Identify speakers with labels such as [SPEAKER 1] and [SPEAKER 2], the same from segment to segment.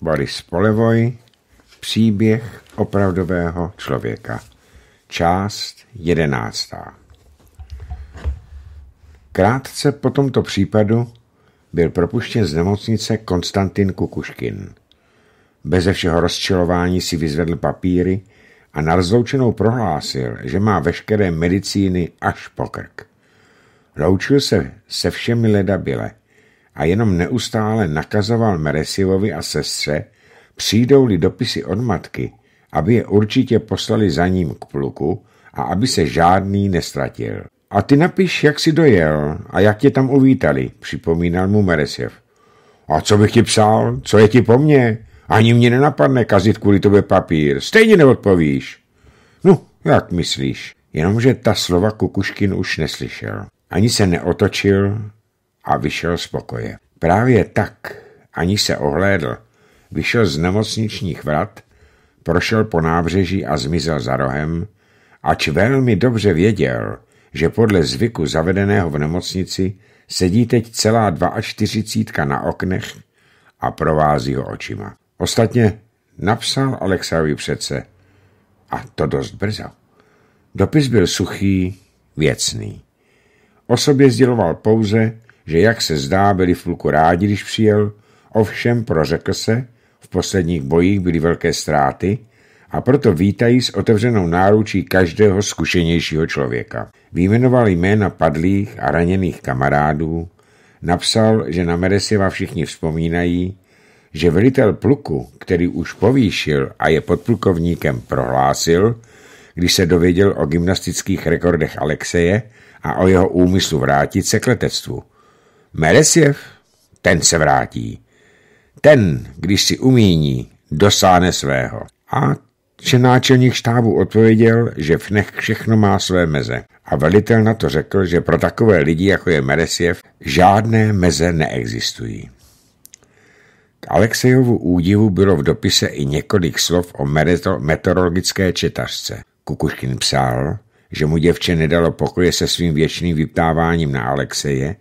[SPEAKER 1] Boris Polevoj, Příběh opravdového člověka. Část jedenáctá. Krátce po tomto případu byl propuštěn z nemocnice Konstantin Kukuškin. Beze všeho rozčilování si vyzvedl papíry a na rozloučenou prohlásil, že má veškeré medicíny až po krk. Loučil se se všemi ledabile, a jenom neustále nakazoval Meresivovi a sestře, přijdou-li dopisy od matky, aby je určitě poslali za ním k pluku a aby se žádný nestratil. A ty napiš, jak jsi dojel a jak tě tam uvítali, připomínal mu Meresiv. A co bych ti psal? Co je ti po mně? Ani mě nenapadne kazit kvůli tobě papír. Stejně neodpovíš. No, jak myslíš? Jenomže ta slova Kukuškin už neslyšel. Ani se neotočil, a vyšel z pokoje. Právě tak, ani se ohlédl, vyšel z nemocničních vrat, prošel po nábřeží a zmizel za rohem, ač velmi dobře věděl, že podle zvyku zavedeného v nemocnici sedí teď celá 42 na oknech a provází ho očima. Ostatně napsal Alexovi přece, a to dost brzo. Dopis byl suchý, věcný. O sobě sděloval pouze, že jak se zdá, byli v pluku rádi, když přijel, ovšem prořekl se, v posledních bojích byly velké ztráty a proto vítají s otevřenou náručí každého zkušenějšího člověka. Výjmenoval jména padlých a raněných kamarádů, napsal, že na Mereseva všichni vzpomínají, že velitel pluku, který už povýšil a je podplukovníkem, prohlásil, když se dověděl o gymnastických rekordech Alexeje a o jeho úmyslu vrátit se k letectvu – Meresjev? Ten se vrátí. Ten, když si umíní, dosáhne svého. A že náčelník štábu odpověděl, že v nech všechno má své meze. A velitel na to řekl, že pro takové lidi, jako je Meresjev, žádné meze neexistují. K Alexejovu údivu bylo v dopise i několik slov o meteorologické četařce. Kukuškin psal, že mu děvče nedalo pokoje se svým věčným vyptáváním na Alexeje,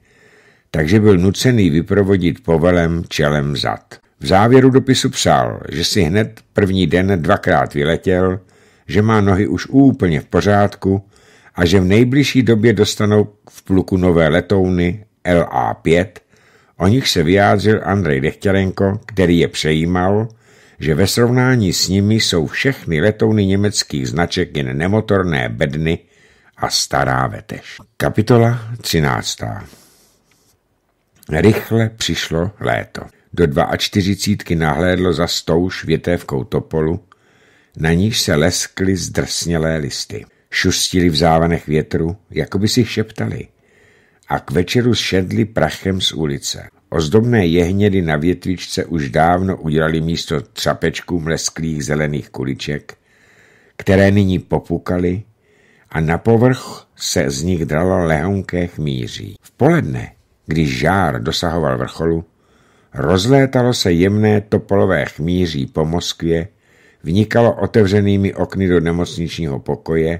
[SPEAKER 1] takže byl nucený vyprovodit povelem čelem zad. V závěru dopisu psal, že si hned první den dvakrát vyletěl, že má nohy už úplně v pořádku a že v nejbližší době dostanou v pluku nové letouny LA-5, o nich se vyjádřil Andrej Dechtěrenko, který je přejímal, že ve srovnání s nimi jsou všechny letouny německých značek jen nemotorné bedny a stará vetež. Kapitola 13. Rychle přišlo léto. Do čtyřicítky nahlédlo za stouš větévkou topolu, na níž se leskly zdrsnělé listy. Šustili v závanech větru, jako by si šeptali. A k večeru šedli prachem z ulice. Ozdobné jehnědy na větvičce už dávno udělali místo třapečků mlesklých zelených kuliček, které nyní popukaly a na povrch se z nich dralo lehonké chmíří. V poledne když žár dosahoval vrcholu, rozlétalo se jemné topolové chmíří po Moskvě, vnikalo otevřenými okny do nemocničního pokoje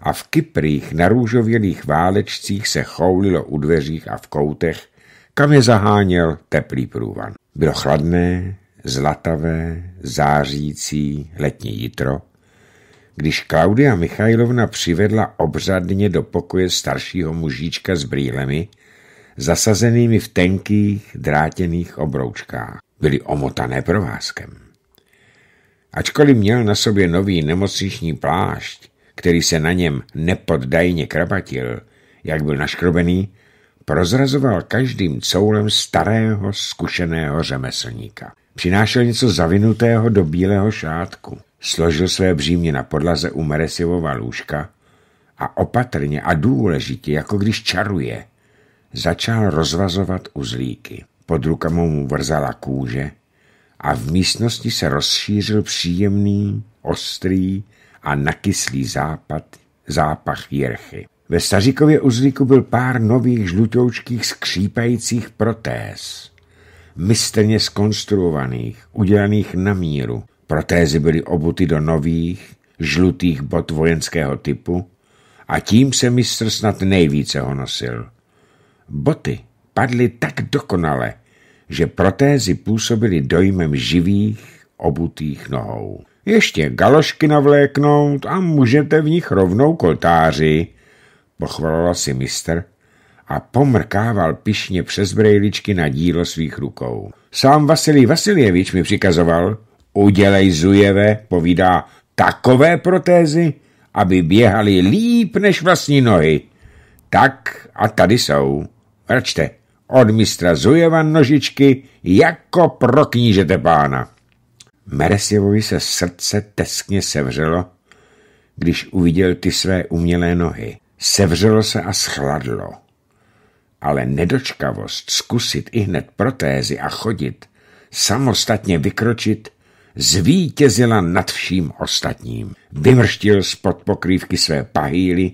[SPEAKER 1] a v kyprých narůžovělých válečcích se choulilo u dveřích a v koutech, kam je zaháněl teplý průvan. Bylo chladné, zlatavé, zářící letní jitro, když Klaudia Michajlovna přivedla obřadně do pokoje staršího mužíčka s brýlemi, zasazenými v tenkých drátěných obroučkách. Byly omotané provázkem. Ačkoliv měl na sobě nový nemocniční plášť, který se na něm nepoddajně krabatil, jak byl naškrobený, prozrazoval každým coulem starého, zkušeného řemeslníka. Přinášel něco zavinutého do bílého šátku, složil své břímě na podlaze u Meresivova lůžka a opatrně a důležitě, jako když čaruje, Začal rozvazovat uzlíky. Pod rukama mu vrzala kůže a v místnosti se rozšířil příjemný, ostrý a nakyslý západ, zápach jirchy. Ve Staříkově uzlíku byl pár nových žlutoučkých skřípajících protéz, mistrně skonstruovaných, udělaných na míru. Protézy byly obuty do nových, žlutých bot vojenského typu a tím se mistr snad nejvíce honosil. Boty padly tak dokonale, že protézy působily dojmem živých, obutých nohou. Ještě galošky navléknout a můžete v nich rovnou koltáři, pochvalila si mistr a pomrkával pišně přes brejličky na dílo svých rukou. Sám Vasilij Vasiljevič mi přikazoval, udělej zujeve, povídá, takové protézy, aby běhali líp než vlastní nohy. Tak a tady jsou. Račte, od mistra Zujevan nožičky jako pro knížete pána. Meresjevovi se srdce teskně sevřelo, když uviděl ty své umělé nohy. Sevřelo se a schladlo. Ale nedočkavost zkusit i hned protézy a chodit, samostatně vykročit, zvítězila nad vším ostatním. Vymrštil spod pokrývky své pahýly,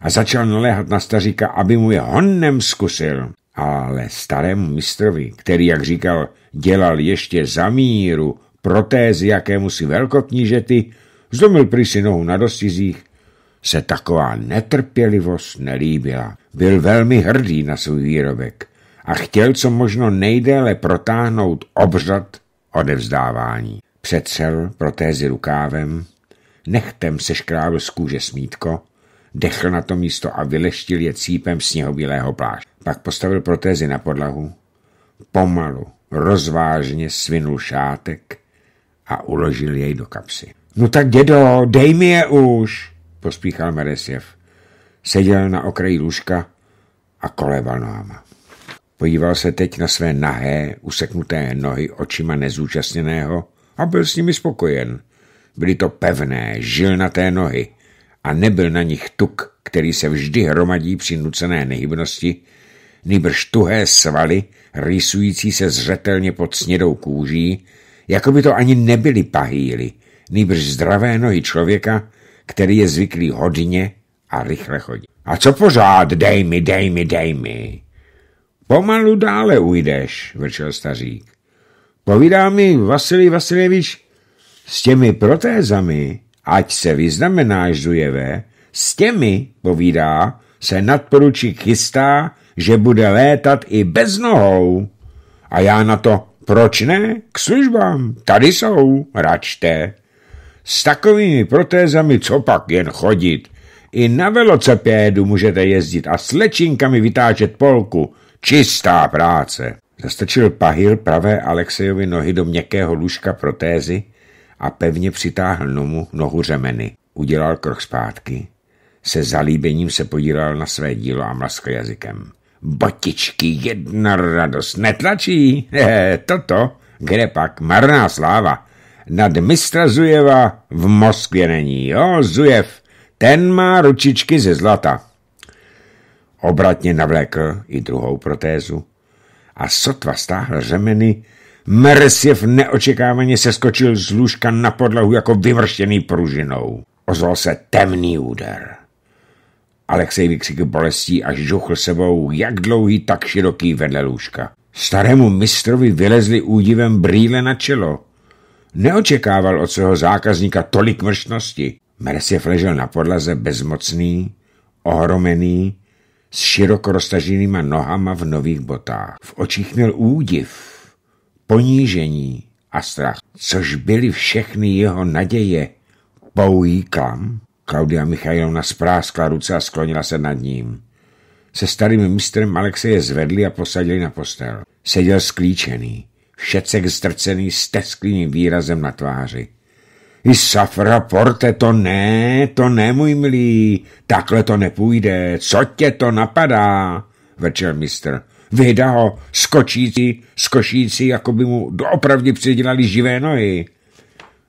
[SPEAKER 1] a začal naléhat na staříka, aby mu je honem zkusil. Ale starému mistrovi, který, jak říkal, dělal ještě za míru protézy jakému si velkoknížety, zlomil prý si nohu na dostizích, se taková netrpělivost nelíbila. Byl velmi hrdý na svůj výrobek a chtěl co možno nejdéle protáhnout obřad odevzdávání. Přecel protézy rukávem, nechtem seškrábil z kůže smítko dechl na to místo a vyleštil je cípem sněhobílého pláště. Pak postavil protézy na podlahu, pomalu, rozvážně svinul šátek a uložil jej do kapsy. No tak dědo, dej mi je už, pospíchal Meresjev. Seděl na okraji lůžka a koleval nohama. Podíval se teď na své nahé, useknuté nohy očima nezúčastněného a byl s nimi spokojen. Byly to pevné, žilnaté nohy, a nebyl na nich tuk, který se vždy hromadí při nucené nehybnosti, nýbrž tuhé svaly, rýsující se zřetelně pod snědou kůží, jako by to ani nebyly pahýly, nýbrž zdravé nohy člověka, který je zvyklý hodně a rychle chodí. A co pořád, dej mi, dej mi, dej mi. Pomalu dále ujdeš, vrčel stařík. Povídá mi Vasilij Vasilevič s těmi protézami, ať se vyznamenáš, Zujeve, s těmi, povídá, se nadporučík chystá, že bude létat i bez nohou. A já na to, proč ne? K službám, tady jsou, račte. S takovými protézami co pak jen chodit. I na velocepédu můžete jezdit a s lečinkami vytáčet polku. Čistá práce. Zastačil Pahil pravé Alexejovi nohy do měkkého lůžka protézy a pevně přitáhl Numu nohu řemeny. Udělal krok zpátky. Se zalíbením se podíval na své dílo a mlaskl jazykem. Botičky, jedna radost, netlačí, eh, toto, kde pak, marná sláva. Nad mistra Zujeva v Moskvě není, jo, Zujev, ten má ručičky ze zlata. Obratně navlékl i druhou protézu a sotva stáhl řemeny, Meresiev neočekávaně se skočil z lůžka na podlahu jako vymrštěný pružinou. Ozval se temný úder. Alexej vykřikl bolestí a žuchl sebou, jak dlouhý, tak široký vedle lůžka. Starému mistrovi vylezli údivem brýle na čelo. Neočekával od svého zákazníka tolik mrštnosti. Meresiev ležel na podlaze bezmocný, ohromený, s široko roztaženýma nohama v nových botách. V očích měl údiv ponížení a strach, což byly všechny jeho naděje, pouhý klam. Klaudia Michajlovna spráskla ruce a sklonila se nad ním. Se starým mistrem Alexeje zvedli a posadili na postel. Seděl sklíčený, všecek zdrcený s tesklým výrazem na tváři. I safra porte, to ne, to ne, můj milý, takhle to nepůjde, co tě to napadá, Večer, mistr. Vyhda ho, skočící, skočící, jako by mu doopravdy předělali živé nohy.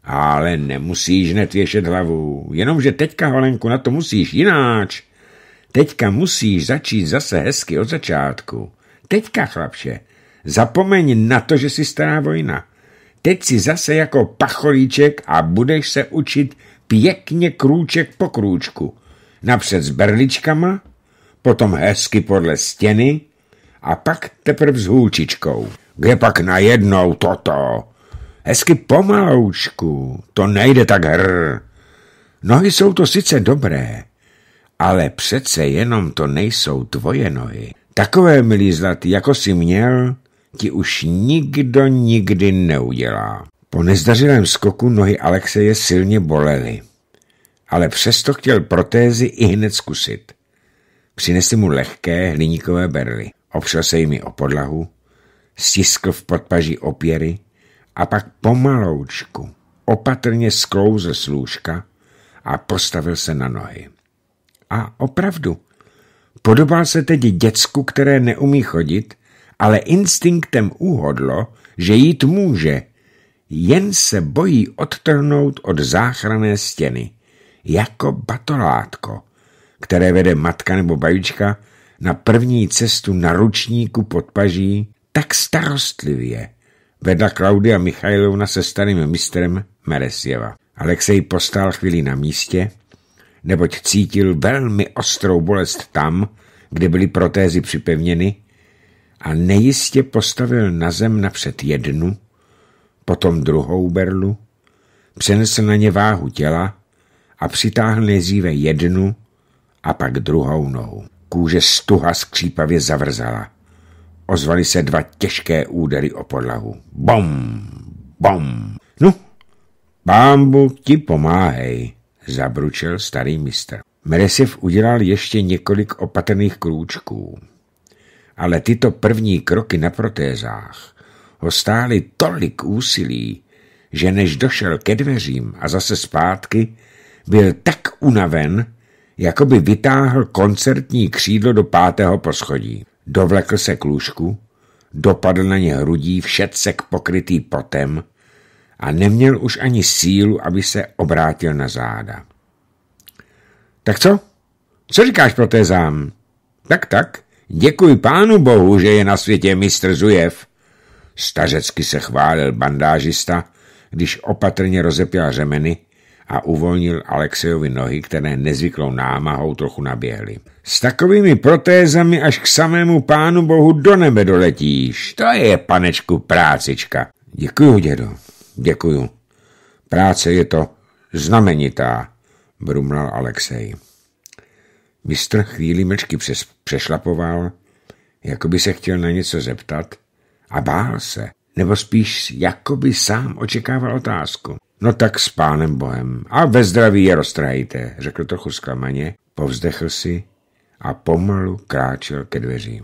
[SPEAKER 1] Ale nemusíš hned věšet hlavu, jenomže teďka, Holenku, na to musíš jináč. Teďka musíš začít zase hezky od začátku. Teďka, chlapče, zapomeň na to, že jsi stará vojna. Teď si zase jako pacholíček a budeš se učit pěkně krůček po krůčku. Napřed s berličkama, potom hezky podle stěny, a pak teprve s hůčičkou. Kde pak najednou toto? Hezky pomaloučku, to nejde tak hr. Nohy jsou to sice dobré, ale přece jenom to nejsou tvoje nohy. Takové, milý zlatý, jako jsi měl, ti už nikdo nikdy neudělá. Po nezdařilém skoku nohy Alexeje silně bolely, ale přesto chtěl protézy i hned zkusit. Přinesli mu lehké hliníkové berly opřel se jimi o podlahu, stiskl v podpaží opěry a pak pomaloučku opatrně sklouzl slůžka a postavil se na nohy. A opravdu, podobal se teď děcku, které neumí chodit, ale instinktem uhodlo, že jít může, jen se bojí odtrhnout od záchranné stěny, jako batolátko, které vede matka nebo babička na první cestu na ručníku pod paží tak starostlivě vedla Klaudia Michajlovna se starým mistrem Meresjeva. Alexej postál chvíli na místě, neboť cítil velmi ostrou bolest tam, kde byly protézy připevněny a nejistě postavil na zem napřed jednu, potom druhou berlu, přenesl na ně váhu těla a přitáhl nejdříve jednu a pak druhou nohu. Kůže stuha skřípavě zavrzala. Ozvaly se dva těžké údery o podlahu. Bom! Bom! No, bámbu ti pomáhej, zabručil starý mistr. Meresiv udělal ještě několik opatrných krůčků. Ale tyto první kroky na protézách ho stály tolik úsilí, že než došel ke dveřím a zase zpátky, byl tak unaven, jako by vytáhl koncertní křídlo do pátého poschodí. Dovlekl se k lůžku, dopadl na ně hrudí všecek pokrytý potem a neměl už ani sílu, aby se obrátil na záda. Tak co? Co říkáš protézám? Tak, tak. Děkuji pánu bohu, že je na světě mistr Zujev. Stařecky se chválil bandážista, když opatrně rozepěl řemeny a uvolnil Alexejovi nohy, které nezvyklou námahou trochu naběhly. S takovými protézami až k samému pánu bohu do nebe doletíš. To je, panečku, prácička. Děkuju, dědo, děkuju. Práce je to znamenitá, brumlal Alexej. Mistr chvíli mlčky přes, přešlapoval, jako by se chtěl na něco zeptat a bál se, nebo spíš jako by sám očekával otázku. No tak s pánem Bohem. A ve zdraví je roztrhajte, řekl trochu zklamaně, povzdechl si a pomalu kráčel ke dveřím.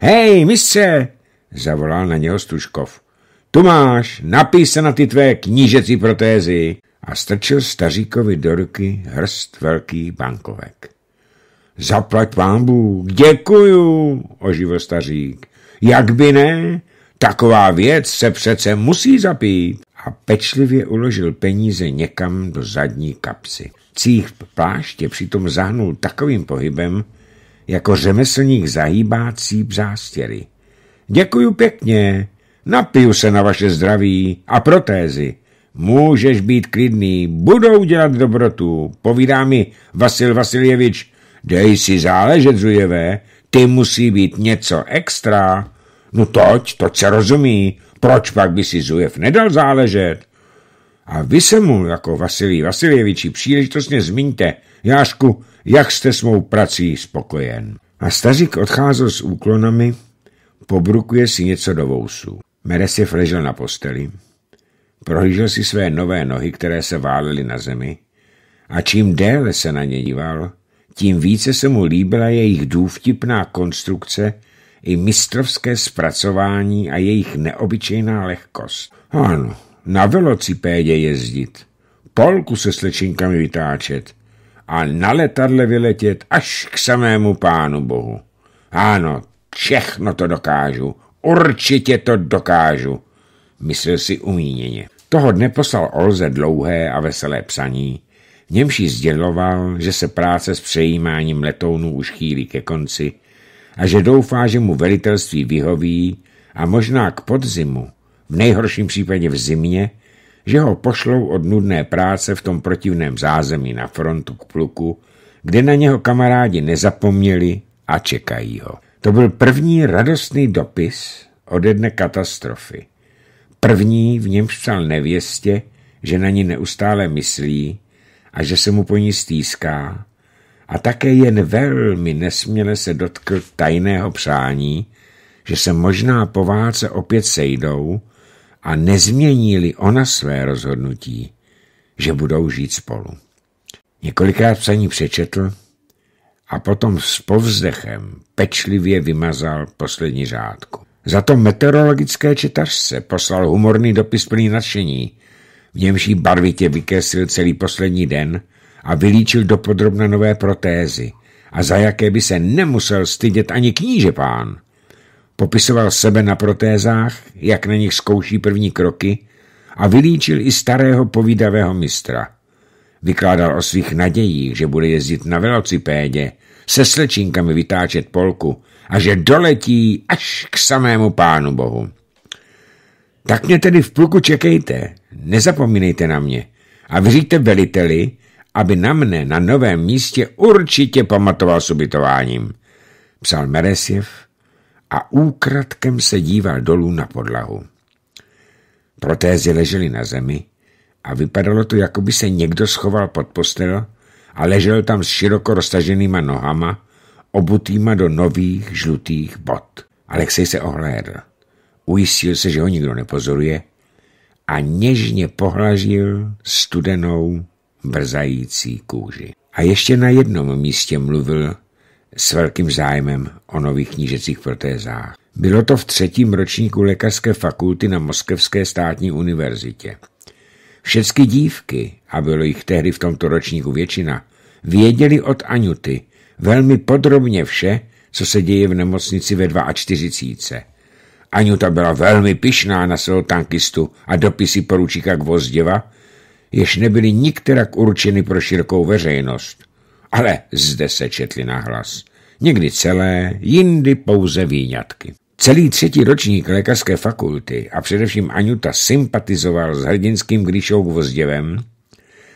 [SPEAKER 1] Hej, mistře, zavolal na něho Stužkov. Tu máš, napij se na ty tvé knížecí protézy a strčil staříkovi do ruky hrst velký bankovek. Zaplať vám Bůh, děkuju, oživil stařík. Jak by ne? Taková věc se přece musí zapít a pečlivě uložil peníze někam do zadní kapsy. Cích pláště přitom zahnul takovým pohybem, jako řemeslník zahýbá cíp zástěry. Děkuju pěkně, napiju se na vaše zdraví a protézy. Můžeš být klidný, budou dělat dobrotu, povídá mi Vasil Vasiljevič. Dej si záležet, Zujevé, ty musí být něco extra. No toť, to se rozumí, proč pak by si Zujev nedal záležet? A vy se mu, jako Vasilij Vasiljeviči, příležitostně zmiňte, Jášku, jak jste s mou prací spokojen. A stařík odcházel s úklonami, pobrukuje si něco do vousu. Meresiv ležel na posteli, prohlížel si své nové nohy, které se válely na zemi a čím déle se na ně díval, tím více se mu líbila jejich důvtipná konstrukce i mistrovské zpracování a jejich neobyčejná lehkost. Ano, na velocipédě jezdit, polku se slečinkami vytáčet a na letadle vyletět až k samému pánu bohu. Ano, všechno to dokážu, určitě to dokážu, myslel si umíněně. Toho dne poslal Olze dlouhé a veselé psaní, Němši němž sděloval, že se práce s přejímáním letounů už chýlí ke konci a že doufá, že mu velitelství vyhoví a možná k podzimu, v nejhorším případě v zimě, že ho pošlou od nudné práce v tom protivném zázemí na frontu k pluku, kde na něho kamarádi nezapomněli a čekají ho. To byl první radostný dopis ode dne katastrofy. První v něm psal nevěstě, že na ní neustále myslí a že se mu po ní stýská a také jen velmi nesměle se dotkl tajného přání, že se možná po válce opět sejdou a nezměnili ona své rozhodnutí, že budou žít spolu. Několikrát psaní přečetl a potom s povzdechem pečlivě vymazal poslední řádku. Za to meteorologické četařce poslal humorný dopis plný nadšení, v němž barvitě vykreslil celý poslední den – a vylíčil dopodrobna nové protézy a za jaké by se nemusel stydět ani kníže pán. Popisoval sebe na protézách, jak na nich zkouší první kroky a vylíčil i starého povídavého mistra. Vykládal o svých nadějích, že bude jezdit na velocipédě, se slečinkami vytáčet polku a že doletí až k samému pánu bohu. Tak mě tedy v pluku čekejte, nezapomínejte na mě a vyříte veliteli, aby na mne na novém místě určitě pamatoval s ubytováním, psal Meresjev a úkratkem se díval dolů na podlahu. Protézy ležely na zemi a vypadalo to, jako by se někdo schoval pod postel a ležel tam s široko roztaženýma nohama, obutýma do nových žlutých bot. Alexej se ohlédl. Ujistil se, že ho nikdo nepozoruje a něžně pohlažil studenou brzající kůži. A ještě na jednom místě mluvil s velkým zájmem o nových knížecích protézách. Bylo to v třetím ročníku lékařské fakulty na Moskevské státní univerzitě. Všecky dívky, a bylo jich tehdy v tomto ročníku většina, věděli od Anuty velmi podrobně vše, co se děje v nemocnici ve 42. Anuta byla velmi pyšná na svého tankistu a dopisy poručíka Gvozděva, jež nebyly nikterak určeny pro širokou veřejnost, ale zde se četly nahlas. Někdy celé, jindy pouze výňatky. Celý třetí ročník lékařské fakulty a především Anjuta sympatizoval s hrdinským Gryšou Gvozděvem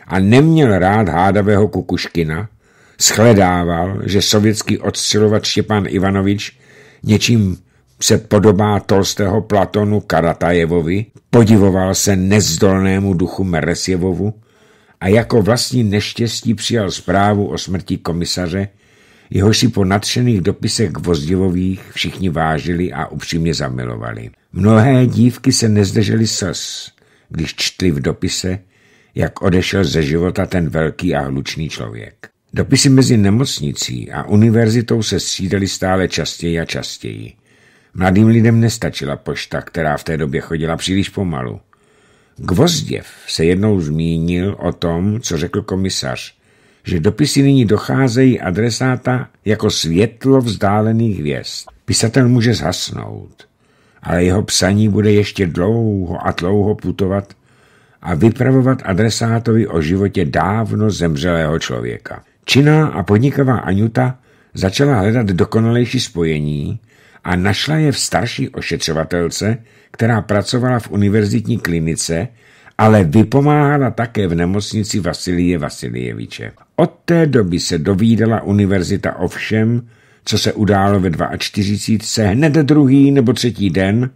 [SPEAKER 1] a neměl rád hádavého Kukuškina, shledával, že sovětský odstřelovat Štěpán Ivanovič něčím předpodobá Tolstého Platonu Karatajevovi, podivoval se nezdolnému duchu Meresjevovu a jako vlastní neštěstí přijal zprávu o smrti komisaře, jehož si po nadšených dopisech Vozdivových všichni vážili a upřímně zamilovali. Mnohé dívky se nezdržely sas, když čtli v dopise, jak odešel ze života ten velký a hlučný člověk. Dopisy mezi nemocnicí a univerzitou se střídaly stále častěji a častěji. Mladým lidem nestačila pošta, která v té době chodila příliš pomalu. Gvozděv se jednou zmínil o tom, co řekl komisař, že dopisy nyní docházejí adresáta jako světlo vzdálených hvězd. Pisatel může zhasnout, ale jeho psaní bude ještě dlouho a dlouho putovat a vypravovat adresátovi o životě dávno zemřelého člověka. Činná a podnikavá Anjuta začala hledat dokonalejší spojení, a našla je v starší ošetřovatelce, která pracovala v univerzitní klinice, ale vypomáhala také v nemocnici Vasilie Vasilieviče. Od té doby se dovídala univerzita o všem, co se událo ve 42. hned druhý nebo třetí den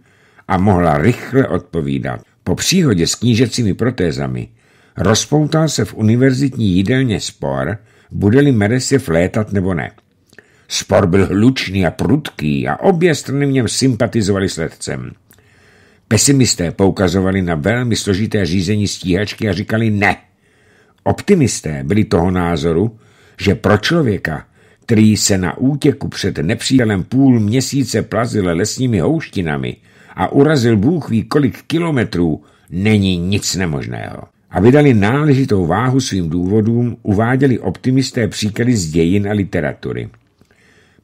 [SPEAKER 1] a mohla rychle odpovídat. Po příhodě s knížecími protézami rozpoutal se v univerzitní jídelně spor, bude-li Meresjev létat nebo ne. Spor byl hlučný a prudký a obě strany v něm sympatizovali sledcem. Pesimisté poukazovali na velmi složité řízení stíhačky a říkali ne. Optimisté byli toho názoru, že pro člověka, který se na útěku před nepřítelem půl měsíce plazil lesními houštinami a urazil Bůh ví kolik kilometrů, není nic nemožného. A vydali náležitou váhu svým důvodům, uváděli optimisté příklady z dějin a literatury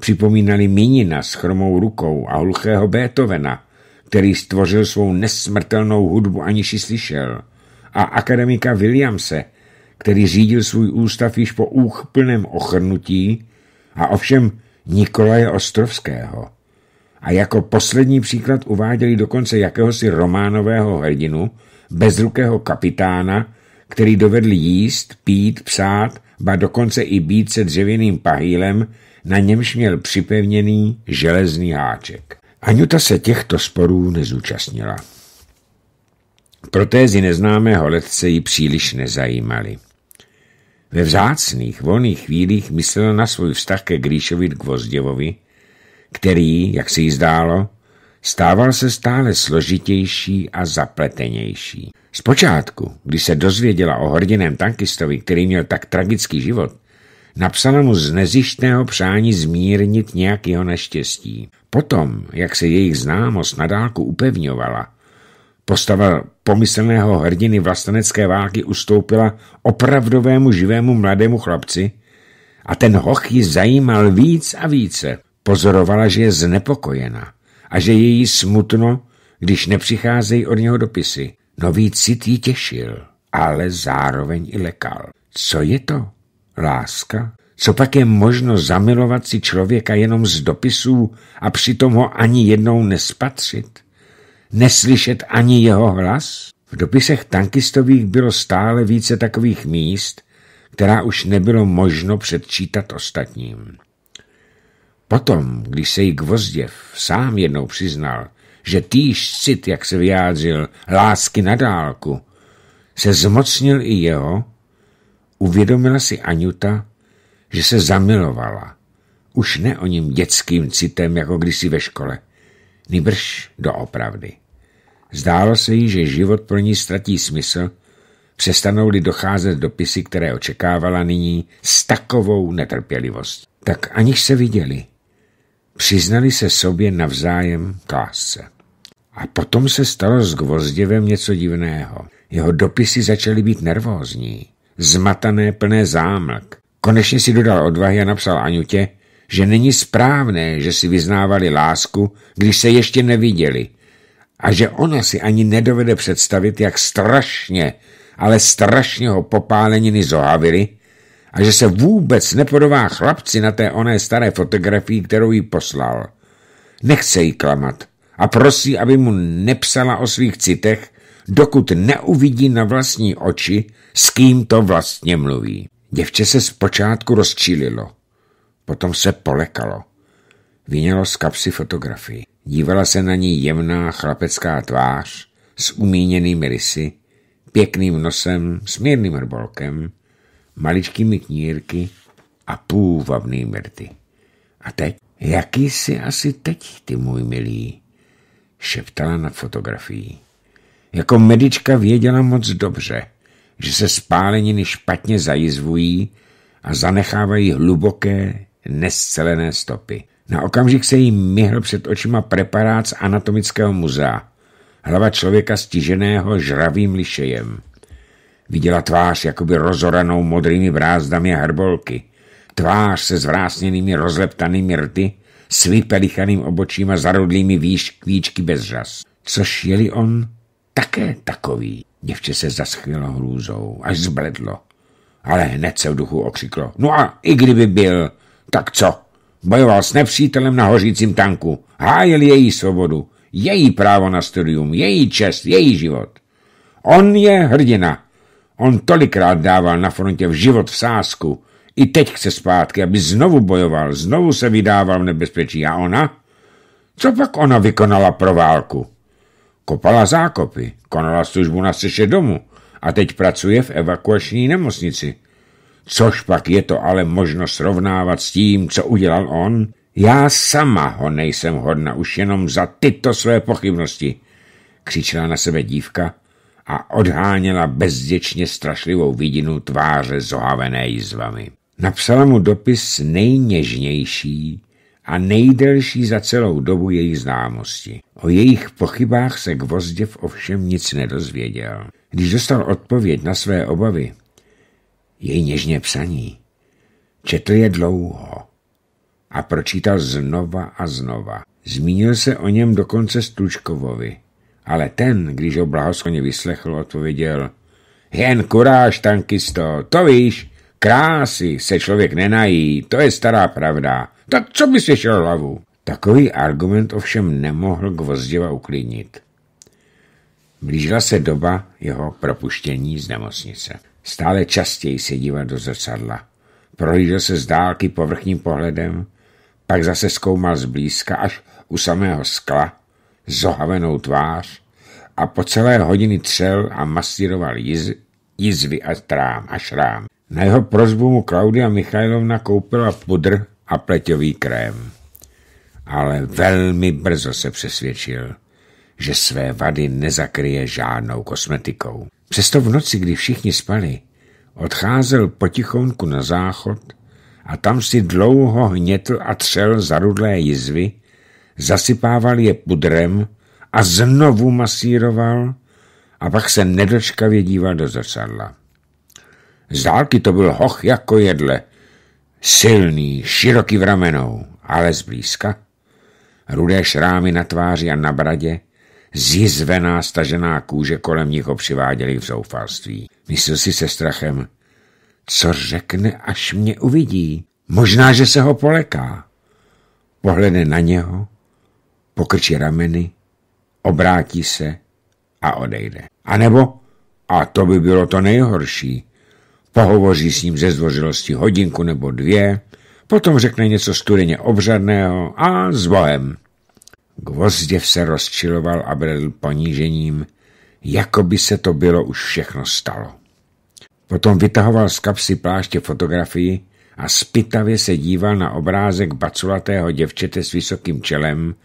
[SPEAKER 1] připomínali Minina s chromou rukou a hluchého Beethovena, který stvořil svou nesmrtelnou hudbu, aniž ji slyšel, a akademika Williamse, který řídil svůj ústav již po úchplném ochrnutí a ovšem Nikolaje Ostrovského. A jako poslední příklad uváděli dokonce jakéhosi románového hrdinu, bezrukého kapitána, který dovedl jíst, pít, psát, ba dokonce i být se dřevěným pahýlem, na němž měl připevněný železný háček. Aňuta se těchto sporů nezúčastnila. Protézy neznámého letce ji příliš nezajímaly. Ve vzácných, volných chvílích myslel na svůj vztah ke Gríšovi Gvozděvovi, který, jak se jí zdálo, stával se stále složitější a zapletenější. Zpočátku, když se dozvěděla o hrdiném tankistovi, který měl tak tragický život, napsanému z nezištného přání zmírnit nějak jeho neštěstí. Potom, jak se jejich známost nadálku upevňovala, postava pomyslného hrdiny vlastenecké války ustoupila opravdovému živému mladému chlapci a ten hoch ji zajímal víc a více. Pozorovala, že je znepokojena a že je jí smutno, když nepřicházejí od něho dopisy. Nový cit ji těšil, ale zároveň i lekal. Co je to? láska? Co pak je možno zamilovat si člověka jenom z dopisů a přitom ho ani jednou nespatřit? Neslyšet ani jeho hlas? V dopisech tankistových bylo stále více takových míst, která už nebylo možno předčítat ostatním. Potom, když se jí Gvozděv sám jednou přiznal, že týž cit, jak se vyjádřil, lásky na dálku, se zmocnil i jeho Uvědomila si Anjuta, že se zamilovala. Už ne o ním dětským citem, jako kdysi ve škole. Nýbrž doopravdy. Zdálo se jí, že život pro ní ztratí smysl, přestanou-li docházet dopisy, které očekávala nyní s takovou netrpělivostí. Tak aniž se viděli, přiznali se sobě navzájem k lásce. A potom se stalo s Gvozděvem něco divného. Jeho dopisy začaly být nervózní zmatané plné zámlk. Konečně si dodal odvahy a napsal Aňutě, že není správné, že si vyznávali lásku, když se ještě neviděli a že ona si ani nedovede představit, jak strašně, ale strašně ho popáleniny zohavili a že se vůbec nepodobá chlapci na té oné staré fotografii, kterou jí poslal. Nechce jí klamat a prosí, aby mu nepsala o svých citech, dokud neuvidí na vlastní oči, s kým to vlastně mluví. Děvče se zpočátku rozčílilo, potom se polekalo. Vynělo z kapsy fotografii. Dívala se na ní jemná chlapecká tvář s umíněnými rysy, pěkným nosem, smírným rbolkem, maličkými knírky a půvabnými rty. A teď? Jaký jsi asi teď, ty můj milý? Šeptala na fotografii. Jako medička věděla moc dobře, že se spáleniny špatně zajizvují a zanechávají hluboké, nescelené stopy. Na okamžik se jí myhl před očima preparát z anatomického muzea. Hlava člověka stiženého žravým lišejem. Viděla tvář jakoby rozoranou modrými brázdami a herbolky. Tvář se zvrásněnými rozleptanými rty, s vypelichaným obočím a zarudlými výčky bez řas. Což jeli on také takový. Děvče se zaschvělo hrůzou, až zbledlo. Ale hned se v duchu okřiklo. No a i kdyby byl, tak co? Bojoval s nepřítelem na hořícím tanku. Hájil její svobodu, její právo na studium, její čest, její život. On je hrdina. On tolikrát dával na frontě v život v sásku. I teď chce zpátky, aby znovu bojoval, znovu se vydával v nebezpečí. A ona? Co pak ona vykonala pro válku? Kopala zákopy, konala službu na střeše domu a teď pracuje v evakuační nemocnici. Což pak je to ale možno srovnávat s tím, co udělal on? Já sama ho nejsem hodna už jenom za tyto své pochybnosti, křičela na sebe dívka a odháněla bezděčně strašlivou vidinu tváře zohavené jizvami. Napsala mu dopis nejněžnější, a nejdelší za celou dobu její známosti. O jejich pochybách se Gvozděv ovšem nic nedozvěděl. Když dostal odpověď na své obavy, jej něžně psaní, četl je dlouho a pročítal znova a znova. Zmínil se o něm dokonce Stručkovovi, ale ten, když ho blahoskoně vyslechl, odpověděl Jen kuráž, tankisto, to víš, krásy se člověk nenají, to je stará pravda. Tak co by si šel hlavu? Takový argument ovšem nemohl Gvozděva uklidnit. Blížila se doba jeho propuštění z nemocnice. Stále častěji se díval do zrcadla. Prohlížel se z dálky povrchním pohledem, pak zase zkoumal zblízka až u samého skla zohavenou tvář a po celé hodiny třel a masíroval jiz, jizvy a trám a šrám. Na jeho prozbu mu Klaudia Michajlovna koupila pudr a pleťový krém. Ale velmi brzo se přesvědčil, že své vady nezakryje žádnou kosmetikou. Přesto v noci, kdy všichni spali, odcházel potichonku na záchod a tam si dlouho hnětl a třel zarudlé jizvy, zasypával je pudrem a znovu masíroval a pak se nedočkavě díval do zrcadla. Z dálky to byl hoch jako jedle, Silný, široký v ramenou, ale zblízka. Rudé šrámy na tváři a na bradě, zjizvená stažená kůže kolem nich ho přiváděli v zoufalství. Myslel si se strachem, co řekne, až mě uvidí. Možná, že se ho poleká. Pohlede na něho, pokrčí rameny, obrátí se a odejde. A nebo, a to by bylo to nejhorší, pohovoří s ním ze zdvořilosti hodinku nebo dvě, potom řekne něco studeně obřadného a s bohem. Gvozděv se rozčiloval a bredl ponížením, jako by se to bylo už všechno stalo. Potom vytahoval z kapsy pláště fotografii a spytavě se díval na obrázek baculatého děvčete s vysokým čelem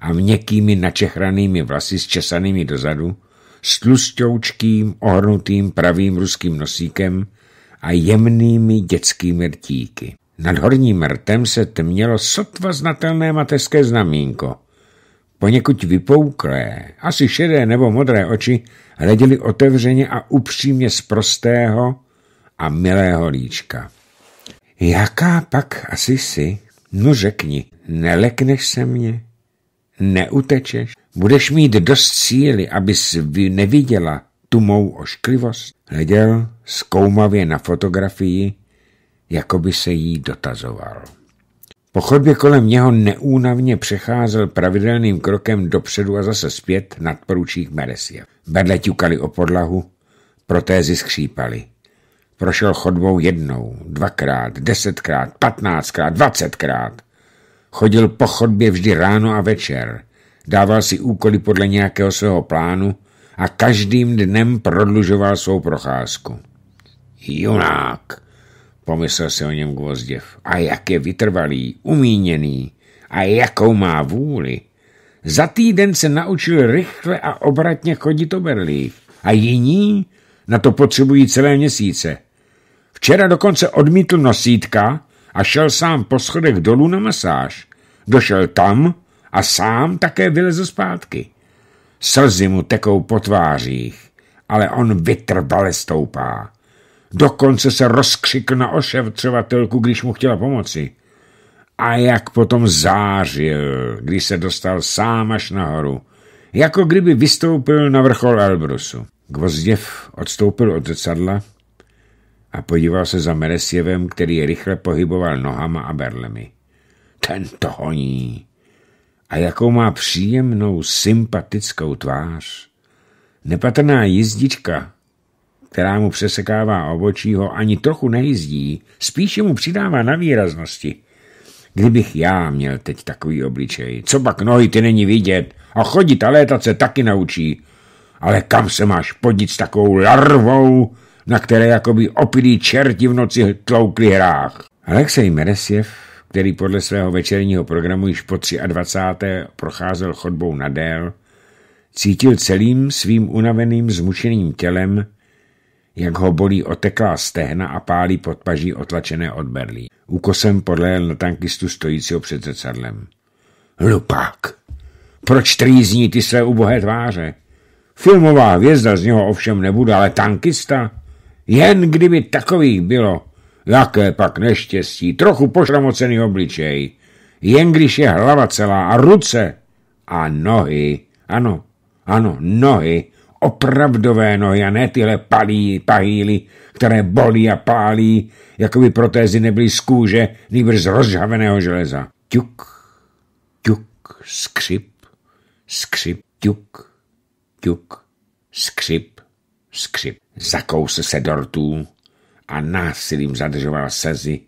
[SPEAKER 1] a měkkými načehranými vlasy česanými dozadu, s tlustoučkým, ohrnutým pravým ruským nosíkem a jemnými dětskými rtíky. Nad horním rtem se tmělo sotva znatelné mateřské znamínko. Poněkud vypouklé, asi šedé nebo modré oči hleděly otevřeně a upřímně z prostého a milého líčka. Jaká pak asi jsi? No řekni, nelekneš se mě? Neutečeš? Budeš mít dost síly, abys neviděla tu mou ošklivost? Hleděl zkoumavě na fotografii, jako by se jí dotazoval. Po chodbě kolem něho neúnavně přecházel pravidelným krokem dopředu a zase zpět poručích Meresia. Bedle ťukali o podlahu, protézy skřípaly. Prošel chodbou jednou, dvakrát, desetkrát, patnáctkrát, dvacetkrát. Chodil po chodbě vždy ráno a večer. Dával si úkoly podle nějakého svého plánu a každým dnem prodlužoval svou procházku. Junák, pomyslel si o něm Gvozděv. A jak je vytrvalý, umíněný a jakou má vůli. Za týden se naučil rychle a obratně chodit o berlích. A jiní na to potřebují celé měsíce. Včera dokonce odmítl nosítka a šel sám po schodech dolů na masáž. Došel tam a sám také vylezl zpátky. Slzy mu tekou po tvářích, ale on vytrvale stoupá. Dokonce se rozkřikl na ošetřovatelku, když mu chtěla pomoci. A jak potom zářil, když se dostal sám až nahoru. Jako kdyby vystoupil na vrchol Elbrusu. Gvozděv odstoupil od zrcadla a podíval se za Meresjevem, který rychle pohyboval nohama a berlemi. Ten to honí. A jakou má příjemnou, sympatickou tvář. Nepatrná jízdička, která mu přesekává obočí, ho ani trochu nejzdí, spíše mu přidává na výraznosti. Kdybych já měl teď takový obličej, co pak nohy ty není vidět a chodit a létat se taky naučí. Ale kam se máš podít s takovou larvou, na které jakoby opilí čerti v noci tloukli hrách? Alexej Meresjev, který podle svého večerního programu již po 23. procházel chodbou na dél, cítil celým svým unaveným, zmušeným tělem, jak ho bolí oteklá stehna a pálí podpaží otlačené od berlí. Úkosem podlejel na tankistu stojícího před zrcadlem. Lupák! Proč trýzní ty své ubohé tváře? Filmová hvězda z něho ovšem nebude, ale tankista? Jen kdyby takových bylo. Jaké pak neštěstí, trochu pošramocený obličej. Jen když je hlava celá a ruce a nohy. Ano, ano, nohy opravdové nohy a ne tyhle palí, pahýly, které bolí a pálí, jako by protézy nebyly z kůže, nejbrž z rozžaveného železa. Tuk, tuk, skřip, skřip, tuk, tuk, skřip, skřip. Zakousl se do rtů a násilím zadržoval sezi,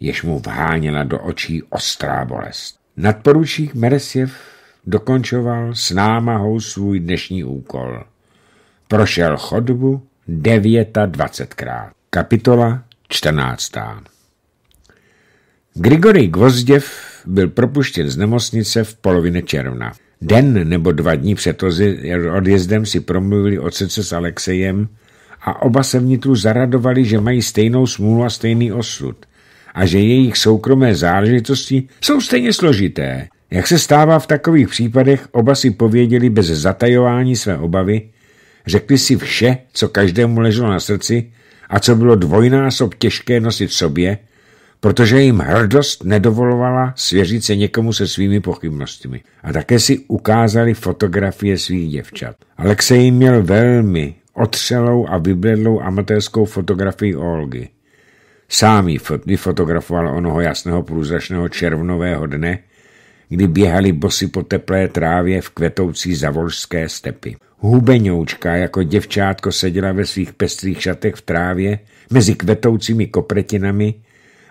[SPEAKER 1] jež mu vháněla do očí ostrá bolest. Nadporučík Meresjev dokončoval s námahou svůj dnešní úkol. Prošel chodbu 29krát. Kapitola 14. Grigory Gvozděv byl propuštěn z nemocnice v polovině června. Den nebo dva dní před odjezdem si promluvili otce s Alexejem a oba se vnitru zaradovali, že mají stejnou smůlu a stejný osud a že jejich soukromé záležitosti jsou stejně složité jak se stává v takových případech, oba si pověděli bez zatajování své obavy, řekli si vše, co každému leželo na srdci a co bylo dvojnásob těžké nosit v sobě, protože jim hrdost nedovolovala svěřit se někomu se svými pochybnostmi. A také si ukázali fotografie svých děvčat. Alexej měl velmi otřelou a vybledlou amatérskou fotografii Olgy. Sám ji fotografoval onoho jasného průzračného červnového dne, kdy běhali bosy po teplé trávě v kvetoucí zavolské stepy. Hubeňoučka jako děvčátko seděla ve svých pestrých šatech v trávě mezi kvetoucími kopretinami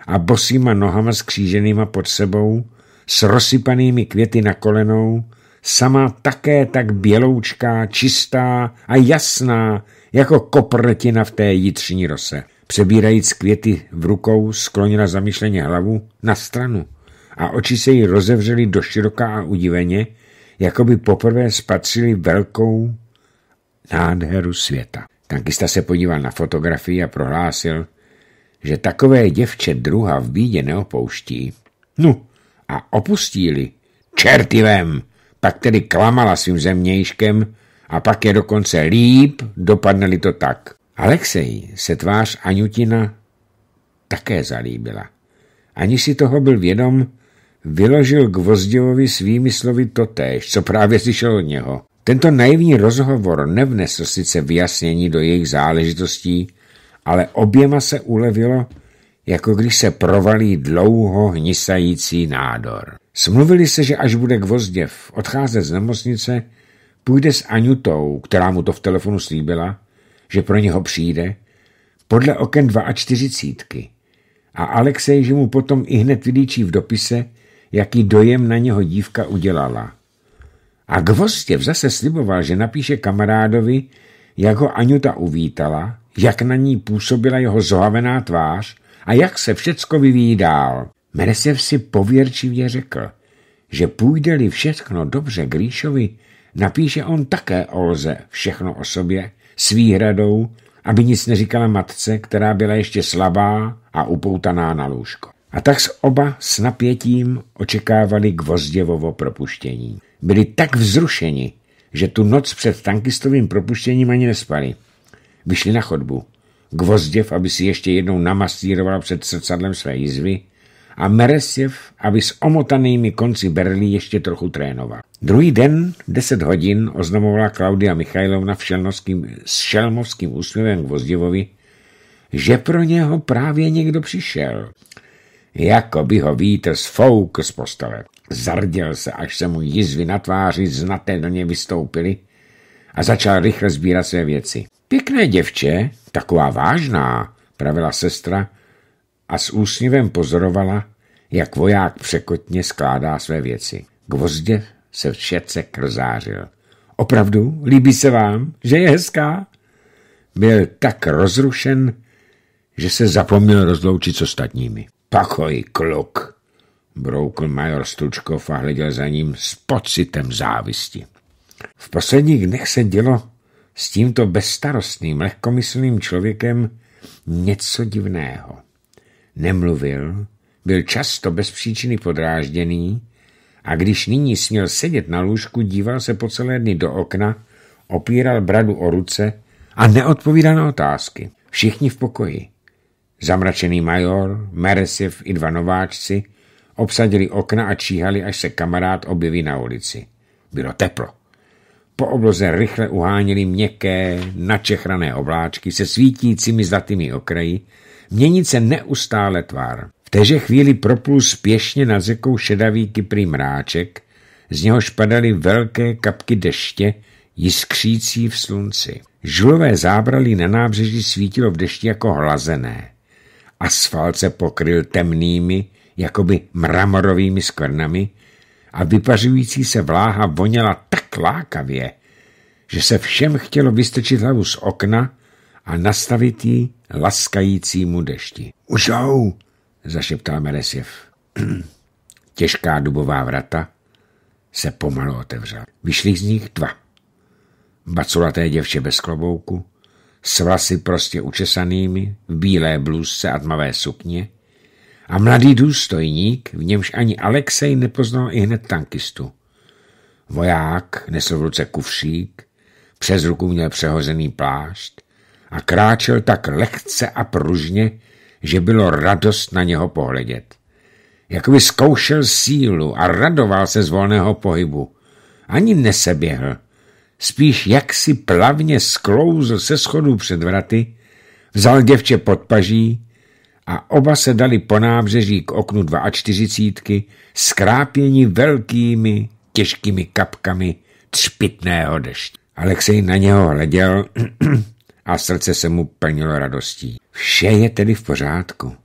[SPEAKER 1] a bosýma nohama skříženýma pod sebou, s rozsypanými květy na kolenou, sama také tak běloučká, čistá a jasná, jako kopretina v té jitřní rose. Přebírajíc květy v rukou, sklonila zamyšleně hlavu na stranu a oči se jí rozevřely široká a udiveně, jako by poprvé spatřili velkou nádheru světa. Tankista se podíval na fotografii a prohlásil, že takové děvče druha v bídě neopouští. No a opustili. Čertivem! Pak tedy klamala svým zemnějškem a pak je dokonce líp, dopadne to tak. Alexej se tvář Aňutina také zalíbila. Ani si toho byl vědom, vyložil Gvozděvovi svými slovy totéž, co právě slyšel od něho. Tento naivní rozhovor nevnesl sice vyjasnění do jejich záležitostí, ale oběma se ulevilo, jako když se provalí dlouho hnisající nádor. Smluvili se, že až bude Gvozděv odcházet z nemocnice, půjde s Anjutou, která mu to v telefonu slíbila, že pro něho přijde, podle oken 42. A Alexej, že mu potom i hned vylíčí v dopise, jaký dojem na něho dívka udělala. A Gvostěv zase sliboval, že napíše kamarádovi, jak ho Anuta uvítala, jak na ní působila jeho zohavená tvář a jak se všecko vyvíjí dál. Meresev si pověrčivě řekl, že půjde-li všechno dobře Gríšovi, napíše on také Olze všechno o sobě, s výhradou, aby nic neříkala matce, která byla ještě slabá a upoutaná na lůžko. A tak s oba s napětím očekávali Gvozděvovo propuštění. Byli tak vzrušeni, že tu noc před tankistovým propuštěním ani nespali. Vyšli na chodbu. Gvozděv, aby si ještě jednou namastíroval před srdcadlem své jizvy a Meresjev, aby s omotanými konci berlí ještě trochu trénoval. Druhý den, 10 hodin, oznamovala Klaudia Michajlovna v s šelmovským úsměvem Gvozděvovi, že pro něho právě někdo přišel jako by ho vítr sfouk z postele. Zarděl se, až se mu jizvy na tváři do něj vystoupily a začal rychle sbírat své věci. Pěkné děvče, taková vážná, pravila sestra a s úsměvem pozorovala, jak voják překotně skládá své věci. Gvozdě se všetce krzářil. Opravdu, líbí se vám, že je hezká? Byl tak rozrušen, že se zapomněl rozloučit s ostatními. Pokoj, kluk, broukl major Stučkov a hleděl za ním s pocitem závisti. V posledních dnech se dělo s tímto bezstarostným, lehkomyslným člověkem něco divného. Nemluvil, byl často bez příčiny podrážděný a když nyní směl sedět na lůžku, díval se po celé dny do okna, opíral bradu o ruce a neodpovídal na otázky. Všichni v pokoji. Zamračený major, Meresiv i dva nováčci obsadili okna a číhali, až se kamarád objeví na ulici. Bylo teplo. Po obloze rychle uháněli měkké, načechrané obláčky se svítícími zlatými okraji, měnit se neustále tvár. V téže chvíli proplul spěšně nad řekou šedavý kyprý mráček, z něhož padaly velké kapky deště, jiskřící v slunci. Žulové zábralí na nábřeží svítilo v dešti jako hlazené. Asfalt se pokryl temnými, jakoby mramorovými skvrnami a vypařující se vláha voněla tak lákavě, že se všem chtělo vystrčit hlavu z okna a nastavit ji laskajícímu dešti. Užou, zašeptal Meresjev. Těžká dubová vrata se pomalu otevřela. Vyšli z nich dva. Baculaté děvče bez klobouku, s vlasy prostě učesanými, v bílé blůzce a tmavé sukně, a mladý důstojník, v němž ani Alexej nepoznal i hned tankistu. Voják nesl v ruce kufřík, přes ruku měl přehozený plášť a kráčel tak lehce a pružně, že bylo radost na něho pohledět. Jakoby zkoušel sílu a radoval se z volného pohybu. Ani neseběhl, spíš jaksi plavně sklouzl se schodů před vraty, vzal děvče pod paží a oba se dali po nábřeží k oknu 42, skrápění velkými těžkými kapkami třpitného deště. Alexej na něho hleděl a srdce se mu plnilo radostí. Vše je tedy v pořádku.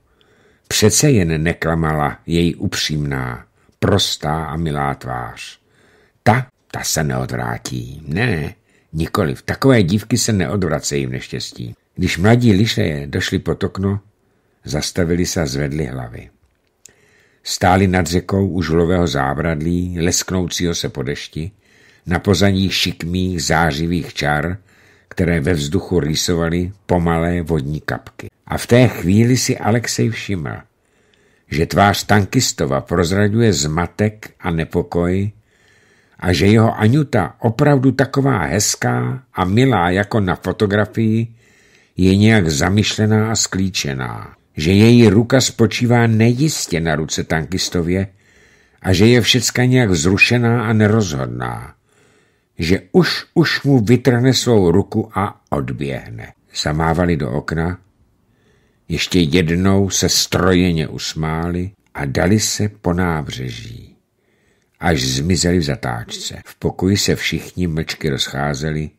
[SPEAKER 1] Přece jen neklamala její upřímná, prostá a milá tvář. Ta ta se neodvrátí. Ne, ne, nikoliv. Takové dívky se neodvracejí v neštěstí. Když mladí liše došli pod okno, zastavili se a zvedli hlavy. Stáli nad řekou u žulového zábradlí, lesknoucího se po dešti, na pozadí šikmých zářivých čar, které ve vzduchu rýsovaly pomalé vodní kapky. A v té chvíli si Alexej všiml, že tvář tankistova prozraďuje zmatek a nepokoj, a že jeho Aňuta opravdu taková hezká a milá jako na fotografii, je nějak zamyšlená a sklíčená, že její ruka spočívá nejistě na ruce tankistově a že je všecka nějak zrušená a nerozhodná, že už, už mu vytrhne svou ruku a odběhne. Zamávali do okna, ještě jednou se strojeně usmáli a dali se po nábřeží až zmizeli v zatáčce. V pokoji se všichni mlčky rozcházeli,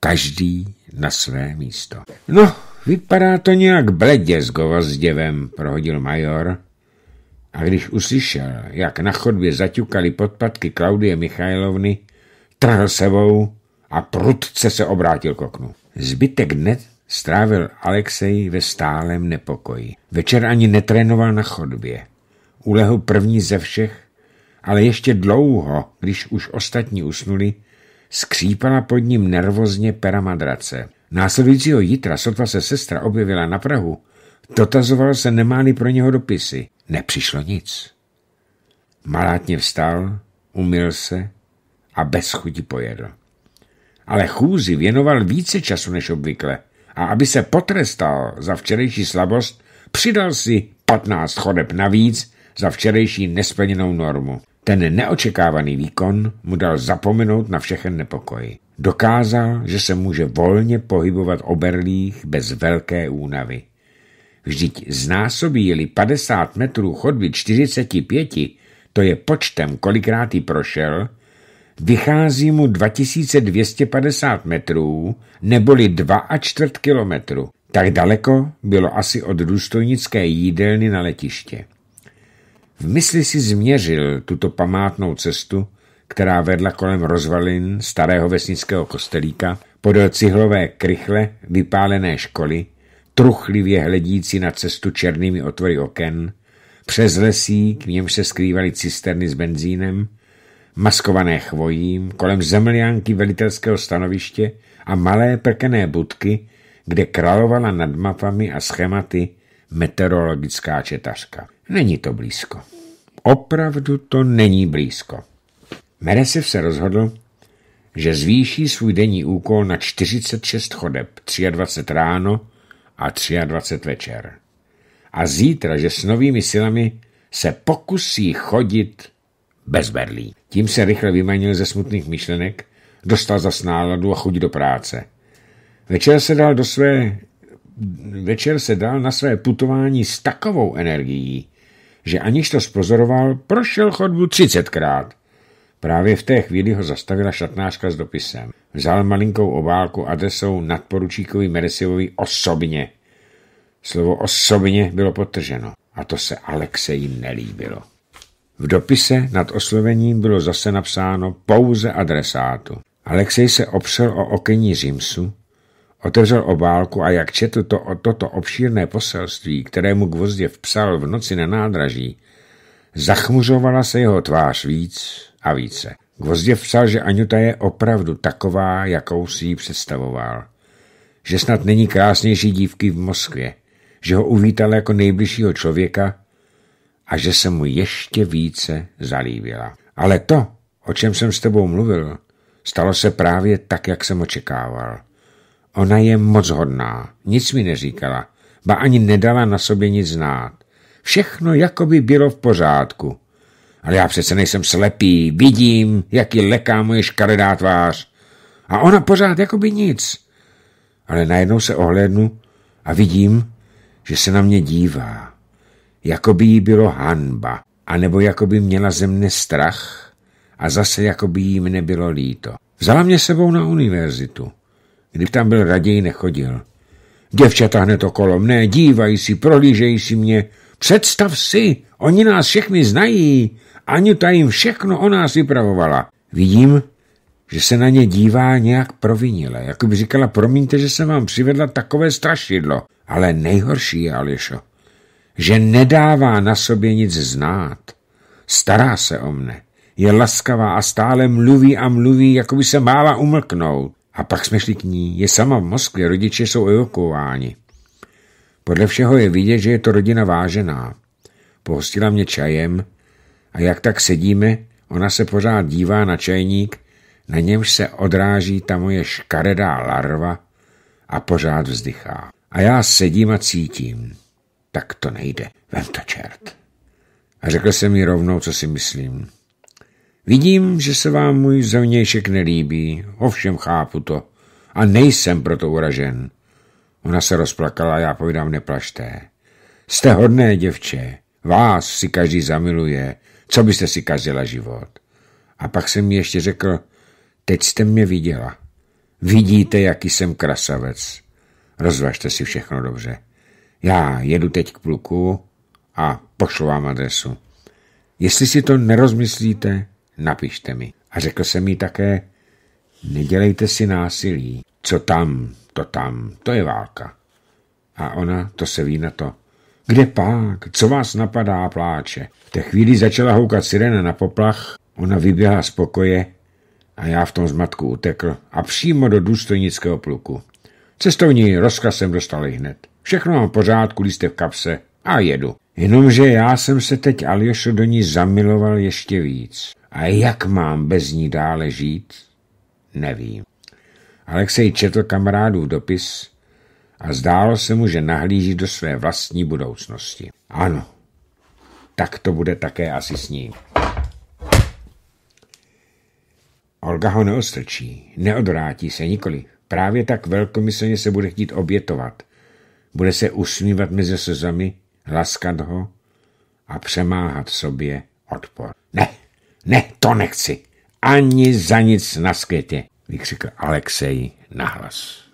[SPEAKER 1] každý na své místo. No, vypadá to nějak bledě s govazděvem, prohodil major. A když uslyšel, jak na chodbě zaťukali podpadky Klaudie Michajlovny, trhl sebou a prudce se obrátil k oknu. Zbytek dne strávil Alexej ve stálem nepokoji. Večer ani netrénoval na chodbě. Ulehl první ze všech ale ještě dlouho, když už ostatní usnuli, skřípala pod ním nervozně pera madrace. Následujícího jitra sotva se sestra objevila na Prahu, dotazoval se nemáli pro něho dopisy. Nepřišlo nic. Malátně vstal, umyl se a bez chuti pojedl. Ale chůzi věnoval více času než obvykle a aby se potrestal za včerejší slabost, přidal si patnáct chodeb navíc za včerejší nesplněnou normu. Ten neočekávaný výkon mu dal zapomenout na všechen nepokoj. Dokázal, že se může volně pohybovat o berlích bez velké únavy. Vždyť znásobí-li 50 metrů chodby 45, to je počtem, kolikrát ji prošel, vychází mu 2250 metrů, neboli 2 čtvrt kilometru. Tak daleko bylo asi od důstojnické jídelny na letiště. V mysli si změřil tuto památnou cestu, která vedla kolem rozvalin starého vesnického kostelíka, podél cihlové krychle vypálené školy, truchlivě hledící na cestu černými otvory oken, přes lesí, k něm se skrývaly cisterny s benzínem, maskované chvojím, kolem zemljánky velitelského stanoviště a malé prkené budky, kde královala nad mapami a schématy meteorologická četařka. Není to blízko. Opravdu to není blízko. Meresev se rozhodl, že zvýší svůj denní úkol na 46 chodeb, 23 ráno a 23 večer. A zítra, že s novými silami se pokusí chodit bez berlí. Tím se rychle vymanil ze smutných myšlenek, dostal zas náladu a chuť do práce. Večer se dal do své večer se dal na své putování s takovou energií, že aniž to spozoroval, prošel chodbu třicetkrát. Právě v té chvíli ho zastavila šatnářka s dopisem. Vzal malinkou obálku adresou nadporučíkovi Meresivovi osobně. Slovo osobně bylo potrženo a to se Alexeji nelíbilo. V dopise nad oslovením bylo zase napsáno pouze adresátu. Alexej se opřel o okenní římsu Otevřel obálku a jak četl to, toto obšírné poselství, kterému gvozdě vpsal v noci na nádraží, zachmuřovala se jeho tvář víc a více. Gvozdě psal, že Aňuta je opravdu taková, jakou si ji představoval. Že snad není krásnější dívky v Moskvě, že ho uvítala jako nejbližšího člověka a že se mu ještě více zalíbila. Ale to, o čem jsem s tebou mluvil, stalo se právě tak, jak jsem očekával. Ona je moc hodná, nic mi neříkala, ba ani nedala na sobě nic znát. Všechno jako by bylo v pořádku. Ale já přece nejsem slepý, vidím, jaký leká moje škaredá tvář. A ona pořád jako by nic. Ale najednou se ohlédnu a vidím, že se na mě dívá. Jako by jí bylo hanba, anebo jako by měla ze mne strach a zase jako by jí mne bylo líto. Vzala mě sebou na univerzitu. Kdyby tam byl, raději nechodil. Děvčata hned okolo mne, dívají si, prolížejí si mě. Představ si, oni nás všechny znají. Aňuta jim všechno o nás vypravovala. Vidím, že se na ně dívá nějak provinile, jako by říkala, promiňte, že jsem vám přivedla takové strašidlo. Ale nejhorší je, Alešo, že nedává na sobě nic znát. Stará se o mne, je laskavá a stále mluví a mluví, jako by se mála umlknout. A pak jsme šli k ní. Je sama v Moskvě, rodiče jsou evakuováni. Podle všeho je vidět, že je to rodina vážená. Pohostila mě čajem a jak tak sedíme, ona se pořád dívá na čajník, na němž se odráží ta moje škaredá larva a pořád vzdychá. A já sedím a cítím. Tak to nejde. Vem to čert. A řekl jsem mi rovnou, co si myslím. Vidím, že se vám můj zevnějšek nelíbí, ovšem chápu to. A nejsem proto uražen. Ona se rozplakala a já povídám, neplašte. Jste hodné děvče, vás si každý zamiluje, co byste si kazila život. A pak jsem mi ještě řekl, teď jste mě viděla. Vidíte, jaký jsem krasavec. Rozvažte si všechno dobře. Já jedu teď k pluku a pošlu vám adresu. Jestli si to nerozmyslíte, napište mi. A řekl jsem jí také, nedělejte si násilí, co tam, to tam, to je válka. A ona, to se ví na to, kde pak, co vás napadá a pláče. V té chvíli začala houkat sirena na poplach, ona vyběhla z pokoje a já v tom zmatku utekl a přímo do důstojnického pluku. Cestovní rozkaz jsem dostal hned. Všechno mám v pořádku, jste v kapse a jedu. Jenomže já jsem se teď Aljošo do ní zamiloval ještě víc. A jak mám bez ní dále žít, nevím. Alexej četl kamarádův dopis a zdálo se mu, že nahlíží do své vlastní budoucnosti. Ano, tak to bude také asi s ním. Olga ho neostrčí, neodvrátí se nikoli. Právě tak velkomyslně se bude chtít obětovat. Bude se usmívat mezi sezami, laskat ho a přemáhat sobě odpor. Ne, ne, to nechci. Ani za nic na světě, vykřikl Alexej nahlas.